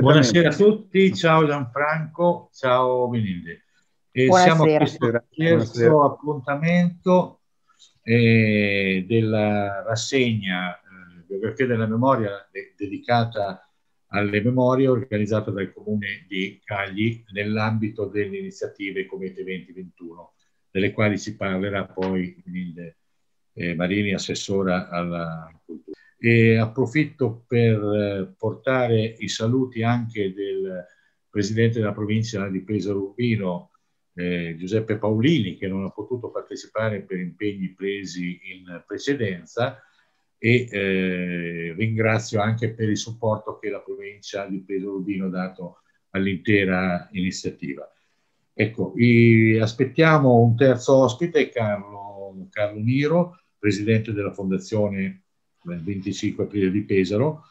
Buonasera a tutti, ciao Gianfranco, ciao Benilde. E Buonasera. siamo a questo terzo appuntamento eh, della rassegna eh, Biografia della Memoria de dedicata alle memorie organizzata dal Comune di Cagli nell'ambito delle iniziative Comete 2021, delle quali si parlerà poi Benilde eh, Marini, assessora alla cultura. E approfitto per eh, portare i saluti anche del presidente della provincia di Pesaro Urbino, eh, Giuseppe Paolini, che non ha potuto partecipare per impegni presi in precedenza e eh, ringrazio anche per il supporto che la provincia di Pesaro Urbino ha dato all'intera iniziativa. Ecco, aspettiamo un terzo ospite, Carlo, Carlo Niro, presidente della fondazione 25 aprile di Pesaro,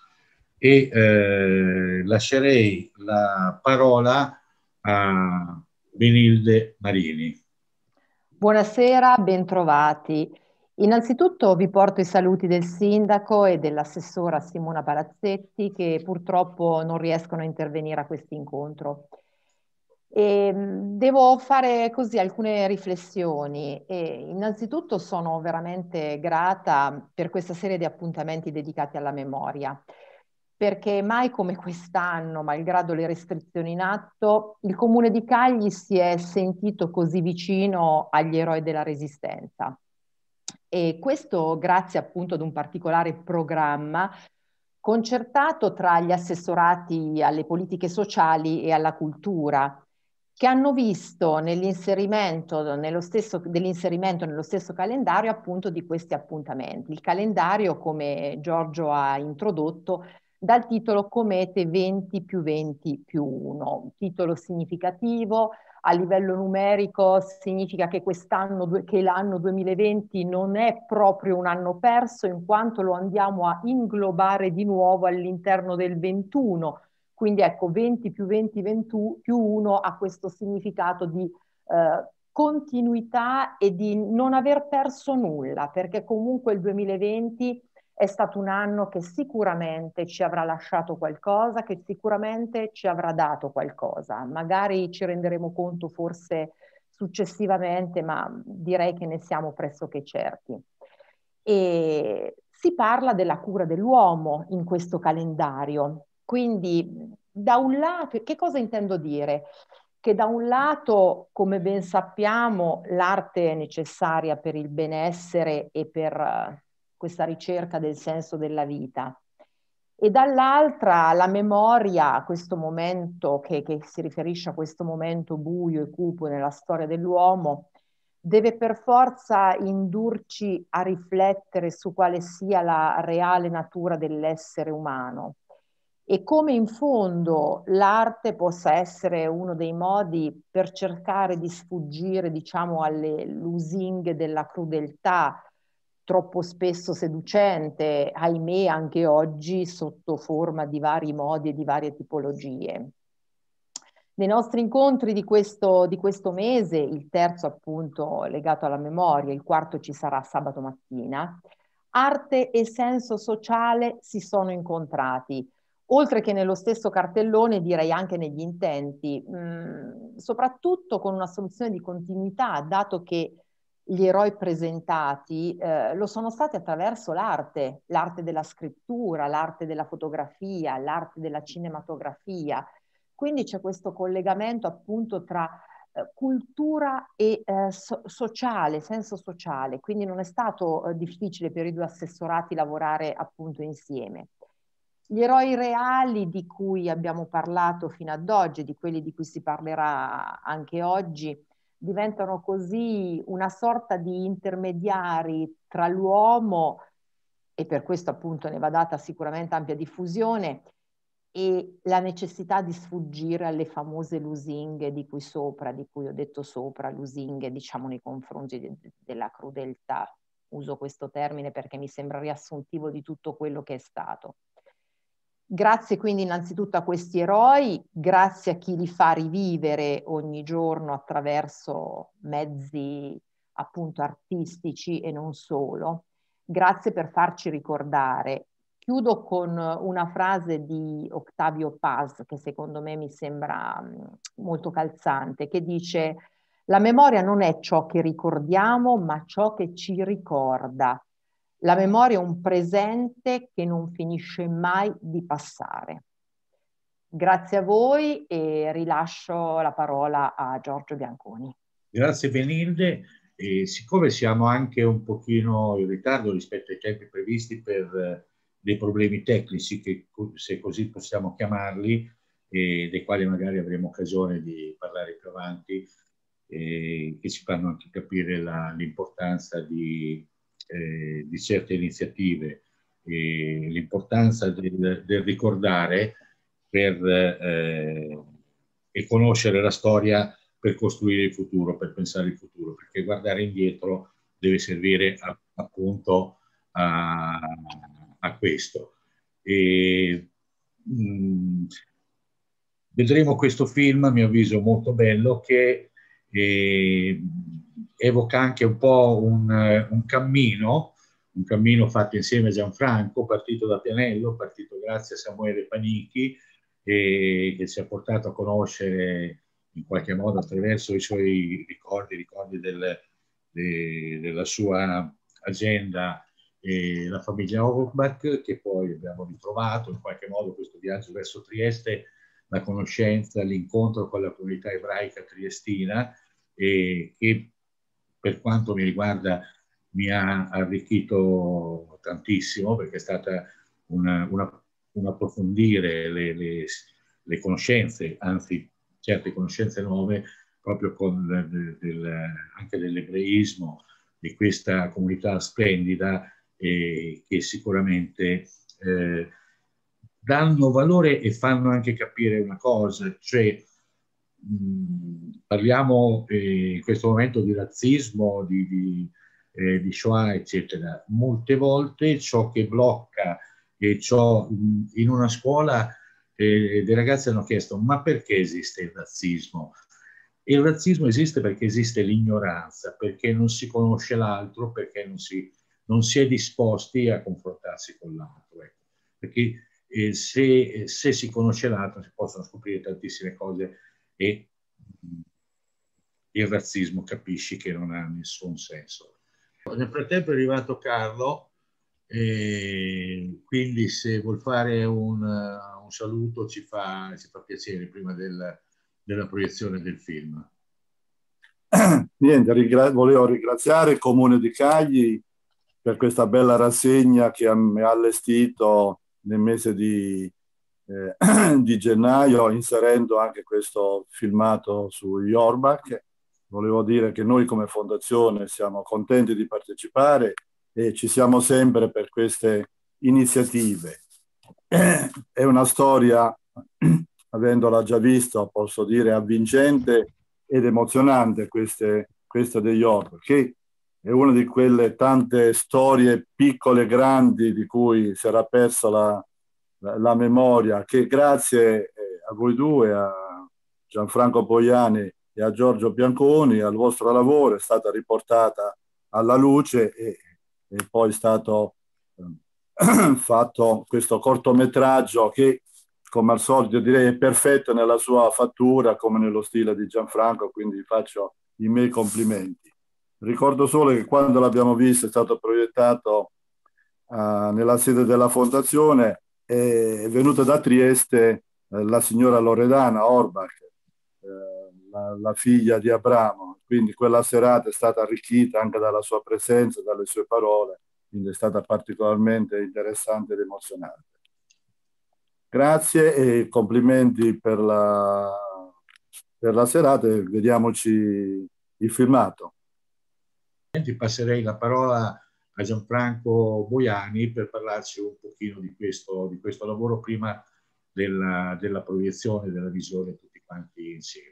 e eh, lascerei la parola a Benilde Marini. Buonasera, bentrovati. Innanzitutto vi porto i saluti del sindaco e dell'assessora Simona Palazzetti che purtroppo non riescono a intervenire a questo incontro. E ehm, devo fare così alcune riflessioni. E innanzitutto sono veramente grata per questa serie di appuntamenti dedicati alla memoria, perché mai come quest'anno, malgrado le restrizioni in atto, il comune di Cagli si è sentito così vicino agli eroi della resistenza. E questo grazie appunto ad un particolare programma concertato tra gli assessorati alle politiche sociali e alla cultura che hanno visto nell'inserimento, nello stesso, dell'inserimento nello stesso calendario appunto di questi appuntamenti. Il calendario, come Giorgio ha introdotto, dal titolo Comete 20 più 20 più 1, titolo significativo, a livello numerico significa che quest'anno, che l'anno 2020 non è proprio un anno perso in quanto lo andiamo a inglobare di nuovo all'interno del 21, quindi ecco, 20 più 20 21, più 1 ha questo significato di eh, continuità e di non aver perso nulla, perché comunque il 2020 è stato un anno che sicuramente ci avrà lasciato qualcosa, che sicuramente ci avrà dato qualcosa. Magari ci renderemo conto forse successivamente, ma direi che ne siamo pressoché certi. E si parla della cura dell'uomo in questo calendario quindi, da un lato, che cosa intendo dire? Che da un lato, come ben sappiamo, l'arte è necessaria per il benessere e per eh, questa ricerca del senso della vita, e dall'altra la memoria, questo momento che, che, si riferisce a questo momento buio e cupo nella storia dell'uomo, deve per forza indurci a riflettere su quale sia la reale natura dell'essere umano e come in fondo l'arte possa essere uno dei modi per cercare di sfuggire, diciamo, alle lusinghe della crudeltà troppo spesso seducente, ahimè anche oggi sotto forma di vari modi e di varie tipologie. Nei nostri incontri di questo, di questo mese, il terzo appunto legato alla memoria, il quarto ci sarà sabato mattina, arte e senso sociale si sono incontrati oltre che nello stesso cartellone, direi anche negli intenti, mh, soprattutto con una soluzione di continuità, dato che gli eroi presentati eh, lo sono stati attraverso l'arte, l'arte della scrittura, l'arte della fotografia, l'arte della cinematografia. Quindi c'è questo collegamento appunto tra eh, cultura e eh, so- sociale, senso sociale, quindi non è stato eh, difficile per i due assessorati lavorare appunto insieme. Gli eroi reali di cui abbiamo parlato fino ad oggi, di quelli di cui si parlerà anche oggi, diventano così una sorta di intermediari tra l'uomo, e per questo appunto ne va data sicuramente ampia diffusione, e la necessità di sfuggire alle famose lusinghe di cui sopra, di cui ho detto sopra, lusinghe diciamo nei confronti de- della crudeltà. Uso questo termine perché mi sembra riassuntivo di tutto quello che è stato. Grazie quindi innanzitutto a questi eroi, grazie a chi li fa rivivere ogni giorno attraverso mezzi appunto artistici e non solo. Grazie per farci ricordare. Chiudo con una frase di Octavio Paz che secondo me mi sembra mm, molto calzante, che dice la memoria non è ciò che ricordiamo, ma ciò che ci ricorda. La memoria è un presente che non finisce mai di passare. Grazie a voi e rilascio la parola a Giorgio Bianconi. Grazie Benilde. E siccome siamo anche un pochino in ritardo rispetto ai tempi previsti per eh, dei problemi tecnici, che, se così possiamo chiamarli, e dei quali magari avremo occasione di parlare più avanti, eh, che ci fanno anche capire l'importanza di eh, di certe iniziative e l'importanza del, del, ricordare per, eh, e conoscere la storia per costruire il futuro, per pensare il futuro, perché guardare indietro deve servire a, appunto a, a questo. E, mh, mm, vedremo questo film, a mio avviso molto bello, che eh, evoca anche un po' un, eh, un, cammino, un cammino fatto insieme a Gianfranco, partito da Pianello, partito grazie a Samuele Panichi, e che ci ha portato a conoscere in qualche modo attraverso i suoi ricordi, ricordi del, de, della sua agenda e la famiglia Orbach, che poi abbiamo ritrovato in qualche modo questo viaggio verso Trieste, la conoscenza, l'incontro con la comunità ebraica triestina, e che per quanto mi riguarda mi ha arricchito tantissimo perché è stata una, una, un approfondire le, le, le, conoscenze, anzi certe conoscenze nuove proprio con, del, del, anche dell'ebraismo di questa comunità splendida eh, che sicuramente eh, danno valore e fanno anche capire una cosa, cioè Mm, parliamo eh, in questo momento di razzismo, di, di, eh, di, Shoah, eccetera. Molte volte ciò che blocca e eh, ciò mm, in una scuola eh, dei ragazzi hanno chiesto ma perché esiste il razzismo? Il razzismo esiste perché esiste l'ignoranza, perché non si conosce l'altro, perché non si, non si, è disposti a confrontarsi con l'altro. Ecco. Perché eh, se, se, si conosce l'altro si possono scoprire tantissime cose e il razzismo capisci che non ha nessun senso. Nel frattempo è arrivato Carlo, quindi se vuol fare un, un saluto ci fa, ci fa, piacere prima del, della proiezione del film. Niente, ringra volevo ringraziare il Comune di Cagli per questa bella rassegna che mi ha allestito nel mese di eh, di gennaio, inserendo anche questo filmato su Yorbac. Volevo dire che noi come fondazione siamo contenti di partecipare e ci siamo sempre per queste iniziative. È una storia, avendola già visto, posso dire avvincente ed emozionante queste, questa degli York, che è una di quelle tante storie piccole e grandi di cui si era persa la, la memoria che grazie eh, a voi due, a Gianfranco Poiani e a Giorgio Bianconi, al vostro lavoro è stata riportata alla luce e, e poi è stato eh, fatto questo cortometraggio che come al solito direi è perfetto nella sua fattura come nello stile di Gianfranco, quindi faccio i miei complimenti. Ricordo solo che quando l'abbiamo visto è stato proiettato eh, nella sede della fondazione, è venuta da Trieste eh, la signora Loredana Orbach, eh, la, la, figlia di Abramo, quindi quella serata è stata arricchita anche dalla sua presenza, dalle sue parole, quindi è stata particolarmente interessante ed emozionante. Grazie e complimenti per la, per la serata e vediamoci il filmato. Ti passerei la parola a Gianfranco Boiani per parlarci un pochino di questo, di questo lavoro prima della, della proiezione, della visione tutti quanti insieme.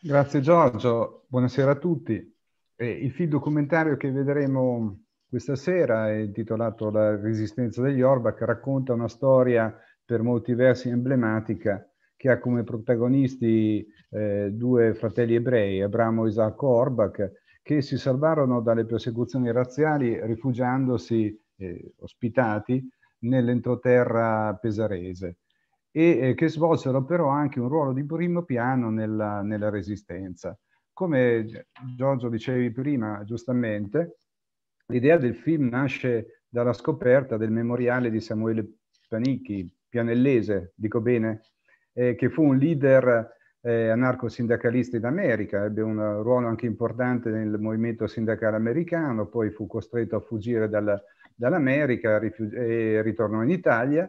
Grazie Giorgio, buonasera a tutti. Eh, il film documentario che vedremo questa sera è intitolato La resistenza degli Orbach, racconta una storia per molti versi emblematica che ha come protagonisti eh, due fratelli ebrei, Abramo e Isacco Orbach, che si salvarono dalle persecuzioni razziali rifugiandosi, eh, ospitati, nell'entroterra pesarese e eh, che svolsero però anche un ruolo di primo piano nella, nella resistenza. Come Giorgio dicevi prima, giustamente, l'idea del film nasce dalla scoperta del memoriale di Samuele Panicchi, pianellese, dico bene, eh, che fu un leader eh, in America, ebbe un ruolo anche importante nel movimento sindacale americano, poi fu costretto a fuggire dal, dall'America e ritornò in Italia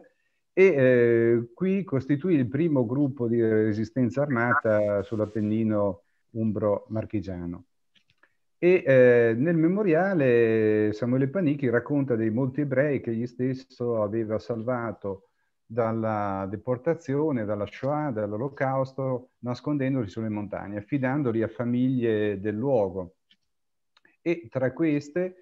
e eh, qui costituì il primo gruppo di resistenza armata sull'Appennino umbro-marchigiano. E eh, nel memoriale Samuele Panichi racconta dei molti ebrei che egli stesso aveva salvato dalla deportazione, dalla Shoah, dall'Olocausto, nascondendosi sulle montagne, affidandoli a famiglie del luogo. E tra queste,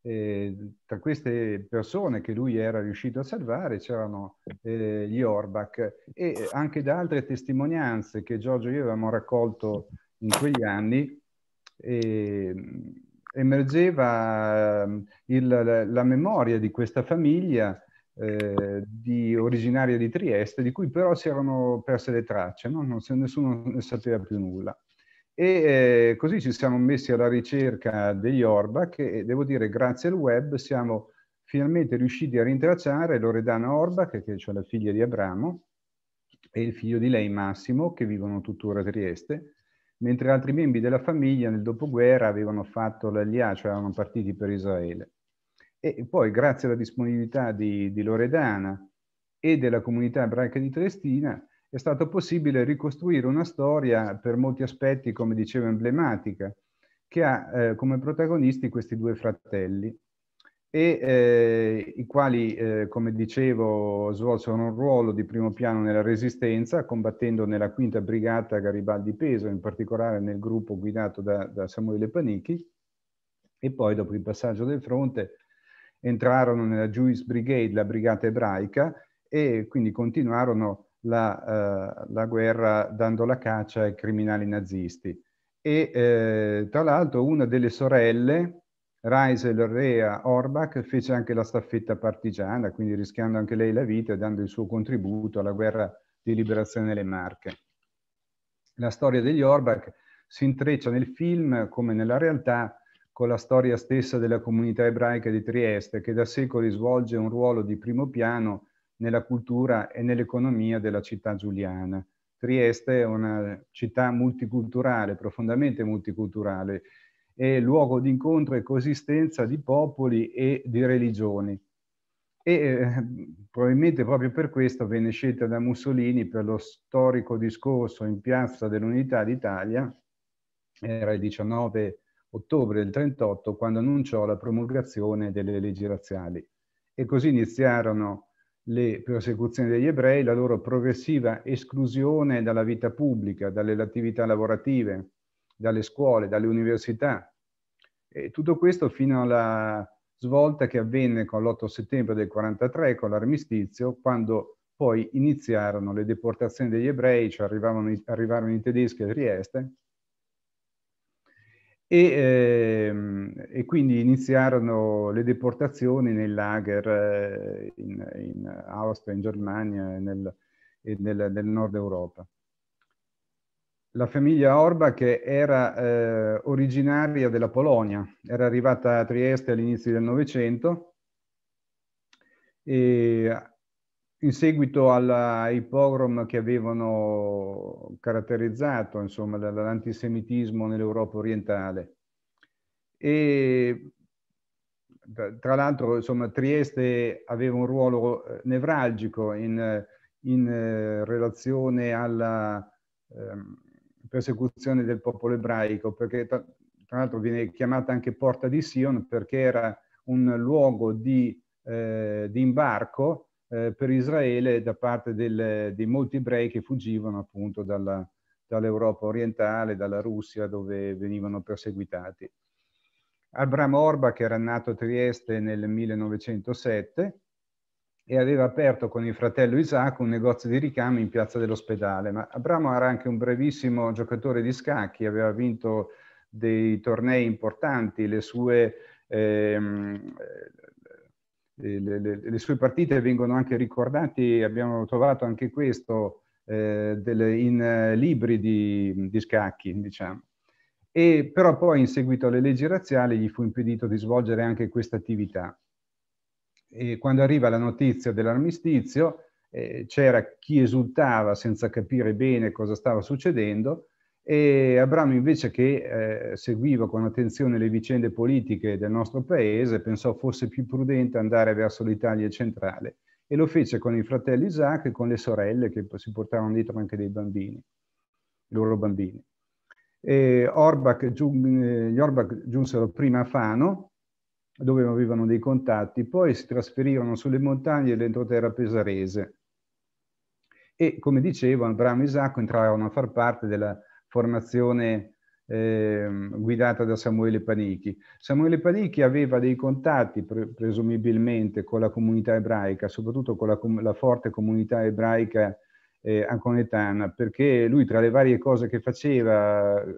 eh, tra queste persone che lui era riuscito a salvare c'erano eh, gli Orbach e anche da altre testimonianze che Giorgio e io avevamo raccolto in quegli anni. Eh, emergeva ehm, il, la, la memoria di questa famiglia eh, di, originaria di Trieste, di cui però si erano perse le tracce, no? non, nessuno ne sapeva più nulla. E eh, così ci siamo messi alla ricerca degli Orbach e devo dire grazie al web siamo finalmente riusciti a rintracciare Loredana Orbach, che è cioè la figlia di Abramo, e il figlio di lei Massimo, che vivono tuttora a Trieste, mentre altri membri della famiglia nel dopoguerra avevano fatto l'Alia, cioè erano partiti per Israele. E poi, grazie alla disponibilità di, di Loredana e della comunità ebraica di Triestina, è stato possibile ricostruire una storia per molti aspetti, come dicevo, emblematica, che ha eh, come protagonisti questi due fratelli, e, eh, i quali, eh, come dicevo, svolsero un ruolo di primo piano nella resistenza, combattendo nella quinta brigata Garibaldi Peso, in particolare nel gruppo guidato da, da Samuele Panichi, e poi, dopo il passaggio del fronte, entrarono nella Jewish Brigade, la brigata ebraica, e quindi continuarono la, uh, la guerra dando la caccia ai criminali nazisti. E eh, tra l'altro una delle sorelle, Reisel Rea Orbach, fece anche la staffetta partigiana, quindi rischiando anche lei la vita e dando il suo contributo alla guerra di liberazione delle Marche. La storia degli Orbach si intreccia nel film come nella realtà con la storia stessa della comunità ebraica di Trieste, che da secoli svolge un ruolo di primo piano nella cultura e nell'economia della città giuliana. Trieste è una città multiculturale, profondamente multiculturale, è luogo di incontro e coesistenza di popoli e di religioni. E eh, probabilmente proprio per questo venne scelta da Mussolini per lo storico discorso in Piazza dell'Unità d'Italia, era il 19 ottobre del 38, quando annunciò la promulgazione delle leggi razziali. E così iniziarono le persecuzioni degli ebrei, la loro progressiva esclusione dalla vita pubblica, dalle attività lavorative, dalle scuole, dalle università. E tutto questo fino alla svolta che avvenne con l'8 settembre del 43, con l'armistizio, quando poi iniziarono le deportazioni degli ebrei, cioè arrivarono i tedeschi a Trieste, e, ehm, e, quindi iniziarono le deportazioni nei lager eh, in, in Austria, in Germania e nel, e nel, nel nord Europa. La famiglia Orbach era eh, originaria della Polonia, era arrivata a Trieste all'inizio del Novecento e in seguito ai pogrom che avevano caratterizzato insomma, l'antisemitismo nell'Europa orientale. E, tra l'altro insomma, Trieste aveva un ruolo eh, nevralgico in, in eh, relazione alla eh, persecuzione del popolo ebraico, perché tra, tra l'altro viene chiamata anche Porta di Sion perché era un luogo di, eh, di imbarco eh, per Israele da parte di molti ebrei che fuggivano appunto dalla, dall'Europa orientale, dalla Russia dove venivano perseguitati. Abramo Orbach era nato a Trieste nel 1907 e aveva aperto con il fratello Isacco un negozio di ricami in piazza dell'ospedale. Ma Abramo era anche un brevissimo giocatore di scacchi, aveva vinto dei tornei importanti, le sue, ehm, le, le, le, sue partite vengono anche ricordate, abbiamo trovato anche questo eh, delle, in eh, libri di, di, scacchi, diciamo. E, però poi in seguito alle leggi razziali gli fu impedito di svolgere anche questa attività. E quando arriva la notizia dell'armistizio, eh, c'era chi esultava senza capire bene cosa stava succedendo, e Abramo invece che eh, seguiva con attenzione le vicende politiche del nostro paese pensò fosse più prudente andare verso l'Italia centrale e lo fece con i fratelli Isacco e con le sorelle che si portavano dietro anche dei bambini, i loro bambini. Orbach, gli Orbach giunsero prima a Fano dove avevano dei contatti, poi si trasferirono sulle montagne dell'entroterra pesarese e come dicevo Abramo e Isacco entrarono a far parte della formazione eh, guidata da Samuele Panichi. Samuele Panichi aveva dei contatti pre presumibilmente con la comunità ebraica, soprattutto con la, com la forte comunità ebraica eh, anconetana, perché lui tra le varie cose che faceva eh,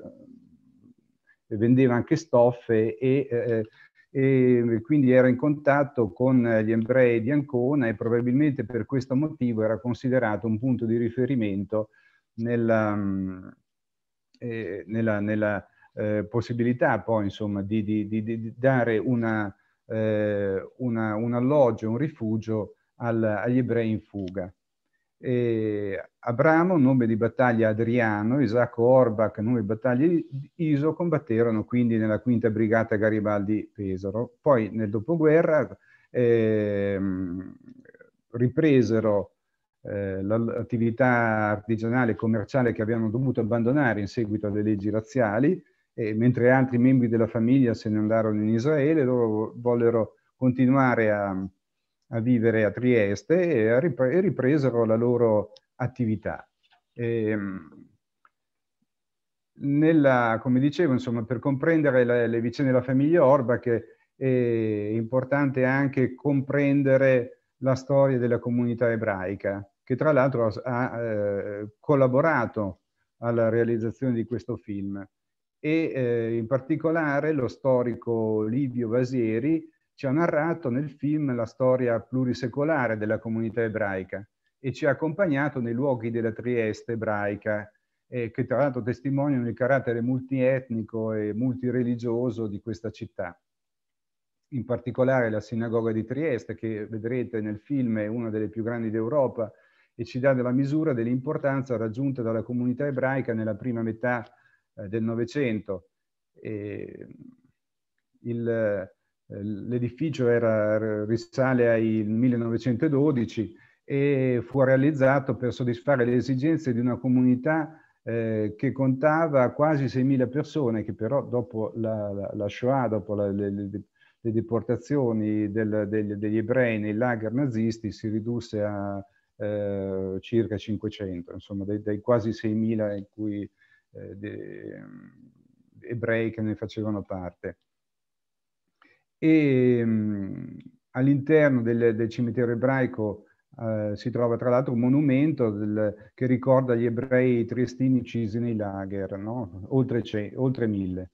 vendeva anche stoffe e, eh, eh, e, quindi era in contatto con gli ebrei di Ancona e probabilmente per questo motivo era considerato un punto di riferimento nella, eh, nella, nella eh, possibilità poi insomma di, di, di, di dare una, eh, una, un alloggio, un rifugio al, agli ebrei in fuga. E Abramo, nome di battaglia Adriano, Isacco Orbach, nome di battaglia Iso, combatterono quindi nella quinta brigata Garibaldi Pesaro. Poi nel dopoguerra ehm, ripresero eh, l'attività artigianale e commerciale che avevano dovuto abbandonare in seguito alle leggi razziali, e mentre altri membri della famiglia se ne andarono in Israele, loro vollero continuare a, a vivere a Trieste e, a ripre e ripresero la loro attività. E, ehm, nella, come dicevo, insomma, per comprendere le, le vicende della famiglia Orbach è importante anche comprendere la storia della comunità ebraica che tra l'altro ha eh, collaborato alla realizzazione di questo film e eh, in particolare lo storico Livio Vasieri ci ha narrato nel film la storia plurisecolare della comunità ebraica e ci ha accompagnato nei luoghi della Trieste ebraica eh, che tra l'altro testimoniano il carattere multietnico e multireligioso di questa città. In particolare la sinagoga di Trieste, che vedrete nel film è una delle più grandi d'Europa, e ci dà della misura dell'importanza raggiunta dalla comunità ebraica nella prima metà eh, del Novecento. Eh, l'edificio risale al 1912 e fu realizzato per soddisfare le esigenze di una comunità eh, che contava quasi 6.000 persone, che però dopo la, la, Shoah, dopo la, le, le, le, deportazioni del, degli, degli ebrei nei lager nazisti, si ridusse a eh, circa 500, insomma dai, dai quasi 6.000 in cui eh, de, ebrei che ne facevano parte. E mh, all'interno del, del, cimitero ebraico Uh, si trova tra l'altro un monumento del, che ricorda gli ebrei triestini uccisi nei lager, no? oltre, oltre, mille.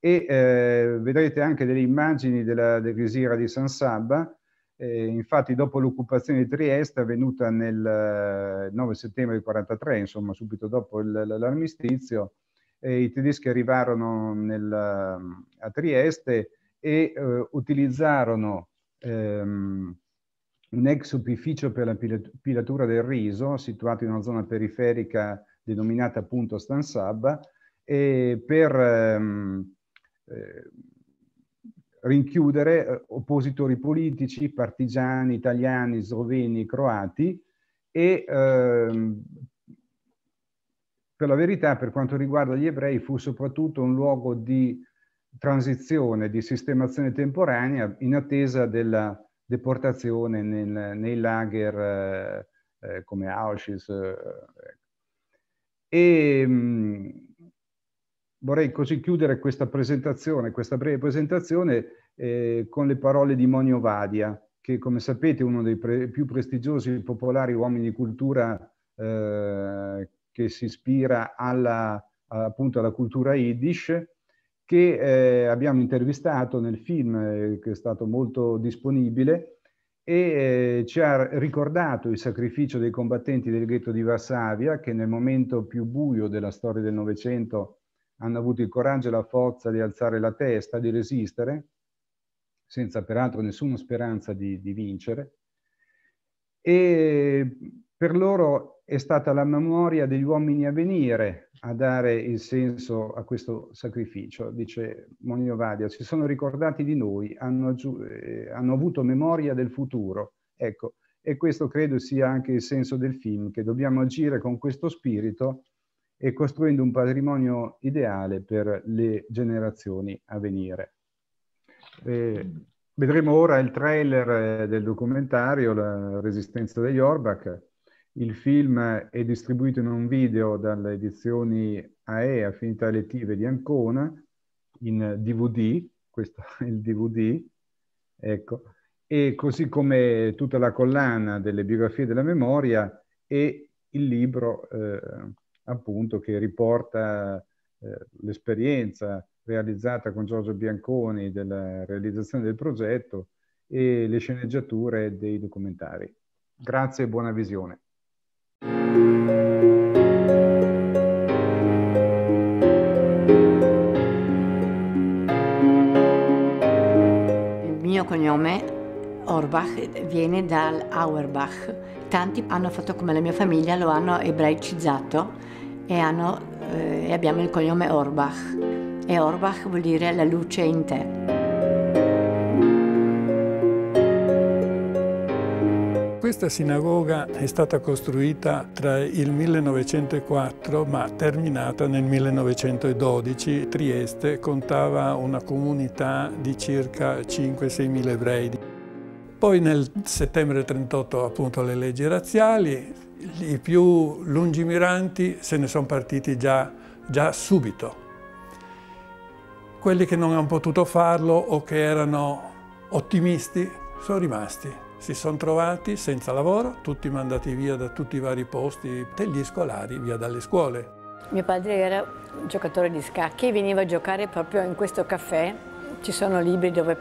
E eh, vedrete anche delle immagini della, della, crisiera di San Sabba, eh, infatti dopo l'occupazione di Trieste avvenuta nel 9 eh, settembre del 43, insomma subito dopo l'armistizio, eh, i tedeschi arrivarono nel, a Trieste e eh, utilizzarono ehm, un ex opificio per la pilatura del riso situato in una zona periferica denominata appunto Stansabba e per ehm, eh, rinchiudere eh, oppositori politici, partigiani, italiani, sloveni, croati e ehm, per la verità per quanto riguarda gli ebrei fu soprattutto un luogo di transizione, di sistemazione temporanea in attesa della deportazione nel, nei lager eh, eh come Auschwitz. Eh, ecco. e, mh, mm, vorrei così chiudere questa presentazione, questa breve presentazione eh, con le parole di Monio Vadia, che come sapete è uno dei pre più prestigiosi e popolari uomini di cultura eh, che si ispira alla, appunto alla cultura Yiddish, che eh, abbiamo intervistato nel film eh, che è stato molto disponibile e eh, ci ha ricordato il sacrificio dei combattenti del ghetto di Varsavia che nel momento più buio della storia del Novecento hanno avuto il coraggio e la forza di alzare la testa, di resistere, senza peraltro nessuna speranza di, di vincere. E per loro è stata la memoria degli uomini a venire a dare il senso a questo sacrificio, dice Monio Vadia. Si sono ricordati di noi, hanno, eh, hanno avuto memoria del futuro. Ecco, e questo credo sia anche il senso del film, che dobbiamo agire con questo spirito e costruendo un patrimonio ideale per le generazioni a venire. E vedremo ora il trailer eh, del documentario La resistenza degli Orbach. Il film è distribuito in un video dalle edizioni AE, Affinità Elettive di Ancona, in DVD, questo è il DVD, ecco, e così come tutta la collana delle biografie della memoria e il libro eh, appunto che riporta eh, l'esperienza realizzata con Giorgio Bianconi della realizzazione del progetto e le sceneggiature dei documentari. Grazie e buona visione. Il mio cognome Orbach viene dal Auerbach Tanti hanno fatto come la mia famiglia, lo hanno ebraicizzato e, hanno, eh, abbiamo il cognome Orbach. E Orbach vuol dire la luce in te. Questa sinagoga è stata costruita tra il 1904 ma terminata nel 1912. Trieste contava una comunità di circa 5-6 mila ebrei. Poi nel settembre 38 appunto le leggi razziali, i più lungimiranti se ne sono partiti già, già subito. Quelli che non hanno potuto farlo o che erano ottimisti sono rimasti, si sono trovati senza lavoro, tutti mandati via da tutti i vari posti, degli scolari via dalle scuole. Mio padre era un giocatore di scacchi e veniva a giocare proprio in questo caffè, ci sono libri dove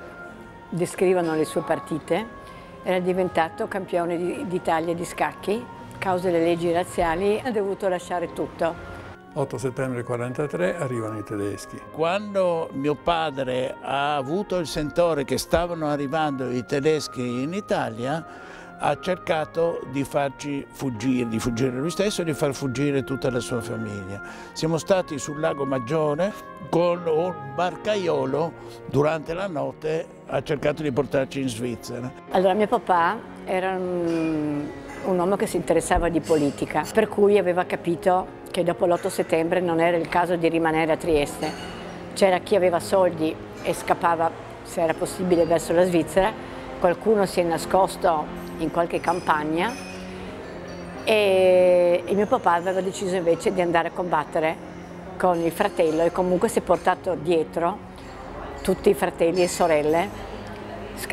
descrivono le sue partite, era diventato campione d'Italia di scacchi, a causa delle leggi razziali ha dovuto lasciare tutto. 8 settembre 1943 arrivano i tedeschi. Quando mio padre ha avuto il sentore che stavano arrivando i tedeschi in Italia, ha cercato di farci fuggire, di fuggire lui stesso e di far fuggire tutta la sua famiglia. Siamo stati sul lago Maggiore con un barcaiolo durante la notte ha cercato di portarci in Svizzera. Allora mio papà era un, un uomo che si interessava di politica, per cui aveva capito che dopo l'8 settembre non era il caso di rimanere a Trieste. C'era chi aveva soldi e scappava, se era possibile, verso la Svizzera, qualcuno si è nascosto in qualche campagna e, e mio papà aveva deciso invece di andare a combattere con il fratello e comunque si è portato dietro tutti i fratelli e sorelle.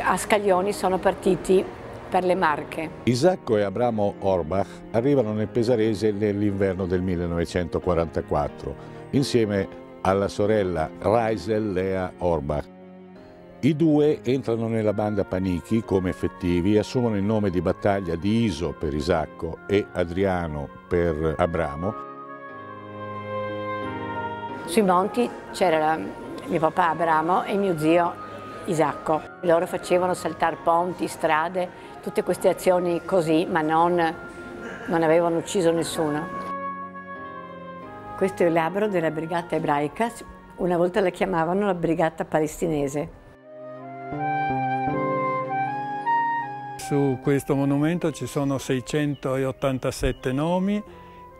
A Scaglioni sono partiti per le Marche. Isacco e Abramo Orbach arrivano nel Pesarese nell'inverno del 1944 insieme alla sorella Reisel Lea Orbach i due entrano nella banda Panichi come effettivi e assumono il nome di battaglia di Iso per Isacco e Adriano per Abramo. Sui monti c'era mio papà Abramo e mio zio Isacco. Loro facevano saltare ponti, strade, tutte queste azioni così, ma non, non avevano ucciso nessuno. Questo è il labbro della brigata ebraica, una volta la chiamavano la brigata palestinese. Su questo monumento ci sono 687 nomi,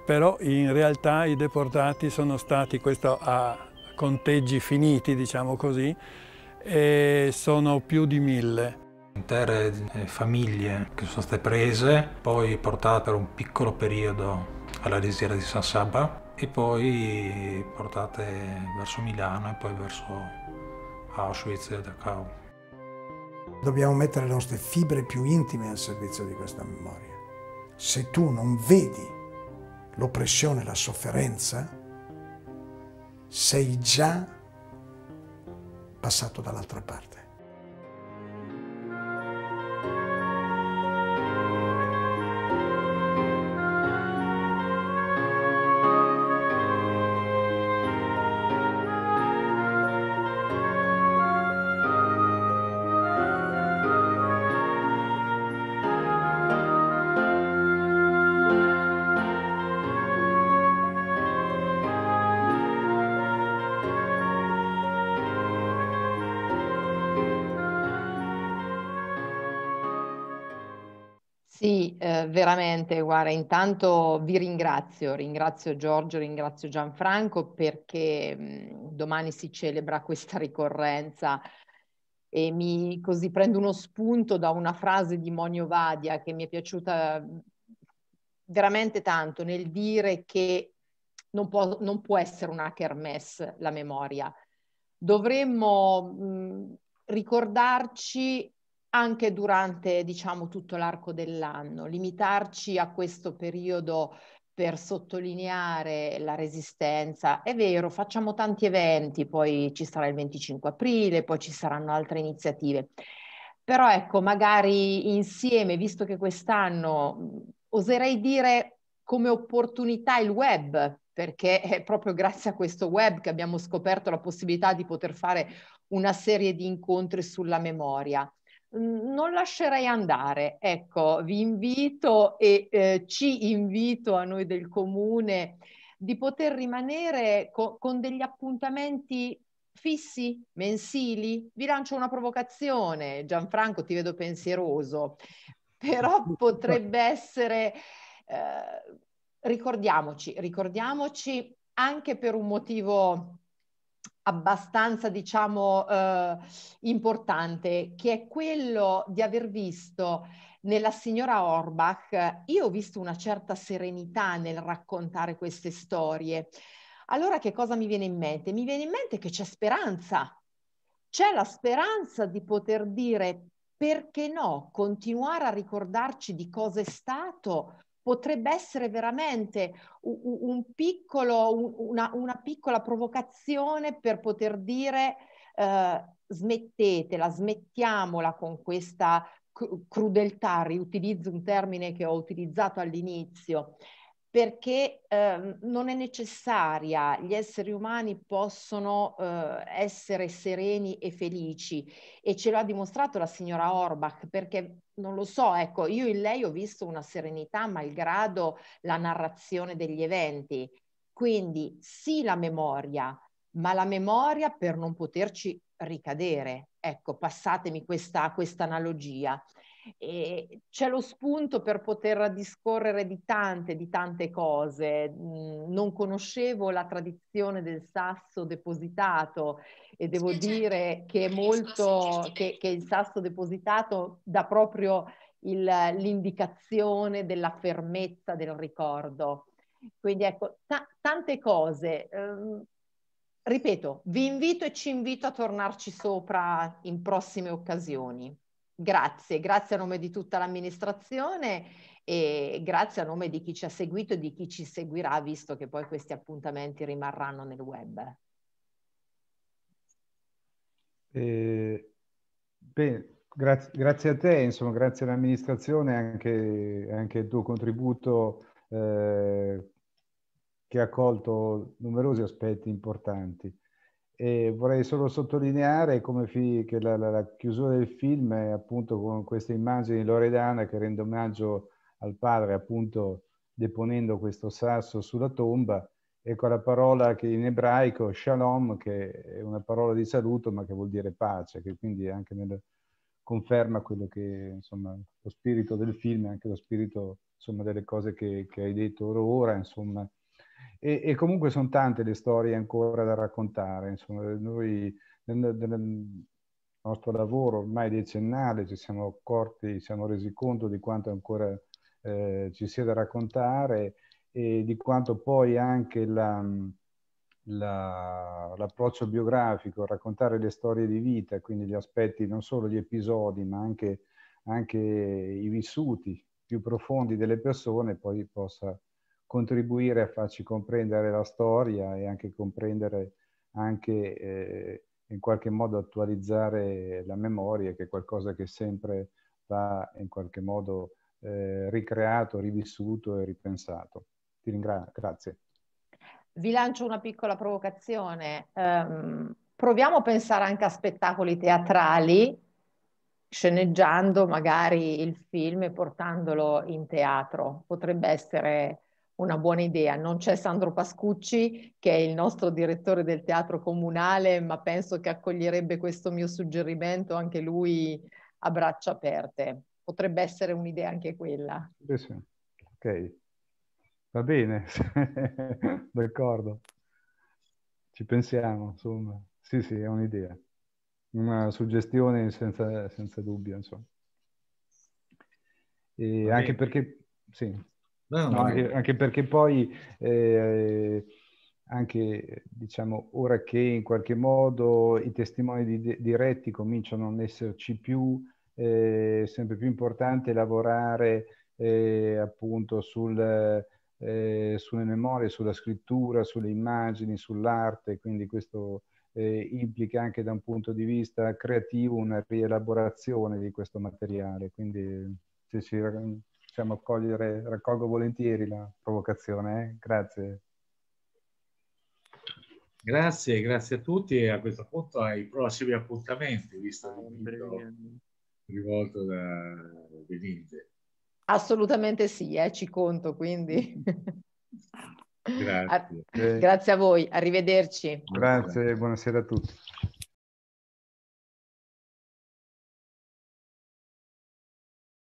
però in realtà i deportati sono stati, questo a conteggi finiti, diciamo così, e sono più di mille. Intere eh, famiglie che sono state prese, poi portate per un piccolo periodo alla risiera di San Saba e poi portate verso Milano e poi verso Auschwitz e Dachau. Dobbiamo mettere le nostre fibre più intime al servizio di questa memoria. Se tu non vedi l'oppressione, la sofferenza, sei già passato dall'altra parte. veramente, guarda, intanto vi ringrazio, ringrazio Giorgio, ringrazio Gianfranco perché domani si celebra questa ricorrenza e mi così prendo uno spunto da una frase di Monio Vadia che mi è piaciuta veramente tanto nel dire che non può, non può essere una kermesse la memoria. Dovremmo mh, ricordarci anche durante diciamo tutto l'arco dell'anno, limitarci a questo periodo per sottolineare la resistenza. È vero, facciamo tanti eventi, poi ci sarà il 25 aprile, poi ci saranno altre iniziative. Però ecco, magari insieme, visto che quest'anno oserei dire come opportunità il web, perché è proprio grazie a questo web che abbiamo scoperto la possibilità di poter fare una serie di incontri sulla memoria non lascerei andare. Ecco, vi invito e eh, ci invito a noi del comune di poter rimanere co- con degli appuntamenti fissi, mensili. Vi lancio una provocazione, Gianfranco, ti vedo pensieroso, però potrebbe essere... Eh, ricordiamoci, ricordiamoci anche per un motivo abbastanza, diciamo, eh, importante, che è quello di aver visto nella signora Orbach, io ho visto una certa serenità nel raccontare queste storie. Allora che cosa mi viene in mente? Mi viene in mente che c'è speranza, c'è la speranza di poter dire perché no, continuare a ricordarci di cosa è stato, potrebbe essere veramente un, un piccolo, una, una, piccola provocazione per poter dire eh, smettetela, smettiamola con questa crudeltà, riutilizzo un termine che ho utilizzato all'inizio, perché eh, non è necessaria, gli esseri umani possono eh, essere sereni e felici e ce lo ha dimostrato la signora Orbach perché non lo so, ecco, io in lei ho visto una serenità malgrado la narrazione degli eventi. Quindi sì la memoria, ma la memoria per non poterci ricadere. Ecco, passatemi questa, questa analogia e c'è lo spunto per poter discorrere di tante, di tante cose. Mm, non conoscevo la tradizione del sasso depositato e devo sì, certo. dire certo. che, molto, che, che il sasso depositato dà proprio il, l'indicazione della fermezza del ricordo. Quindi ecco, ta- tante cose. Ehm, ripeto, vi invito e ci invito a tornarci sopra in prossime occasioni. Grazie, grazie a nome di tutta l'amministrazione e grazie a nome di chi ci ha seguito e di chi ci seguirà, visto che poi questi appuntamenti rimarranno nel web. Eh, beh, grazie, grazie, a te, insomma, grazie all'amministrazione anche, anche il tuo contributo eh, che ha colto numerosi aspetti importanti. E vorrei solo sottolineare come fi- che la, la, la, chiusura del film è appunto con queste immagini di Loredana che rende omaggio al padre, appunto deponendo questo sasso sulla tomba. Ecco la parola che in ebraico, shalom, che è una parola di saluto ma che vuol dire pace, che quindi anche nel, conferma quello che, insomma, lo spirito del film anche lo spirito, insomma, delle cose che, che hai detto ora, insomma, e, e comunque sono tante le storie ancora da raccontare. Insomma, noi nel, nel nostro lavoro ormai decennale ci siamo accorti, ci siamo resi conto di quanto ancora eh, ci sia da raccontare e di quanto poi anche la, la, l'approccio biografico, raccontare le storie di vita, quindi gli aspetti, non solo gli episodi, ma anche, anche i vissuti più profondi delle persone, poi possa contribuire a farci comprendere la storia e anche comprendere anche eh, in qualche modo attualizzare la memoria che è qualcosa che sempre va in qualche modo eh, ricreato, rivissuto e ripensato. Ti ringrazio, grazie. Vi lancio una piccola provocazione. Um, proviamo a pensare anche a spettacoli teatrali, sceneggiando magari il film e portandolo in teatro. Potrebbe essere una buona idea. Non c'è Sandro Pascucci, che è il nostro direttore del teatro comunale, ma penso che accoglierebbe questo mio suggerimento anche lui a braccia aperte. Potrebbe essere un'idea anche quella. Ok, va bene, d'accordo. Ci pensiamo, insomma. Sì, sì, è un'idea. Una suggestione senza, senza dubbio, insomma. E anche perché... Sì. No, no, anche, anche, perché poi, eh, anche diciamo, ora che in qualche modo i testimoni di, diretti cominciano a non esserci più, eh, sempre più importante lavorare eh, appunto sul, eh, sulle memorie, sulla scrittura, sulle immagini, sull'arte, quindi questo eh, implica anche da un punto di vista creativo una rielaborazione di questo materiale. Quindi se si, possiamo accogliere, raccolgo volentieri la provocazione. Eh? Grazie. Grazie, grazie a tutti e a questo punto ai prossimi appuntamenti, visto l'invito rivolto da Beninte. Assolutamente sì, eh, ci conto quindi. Grazie. Ar- grazie a voi, arrivederci. Grazie, buonasera a tutti.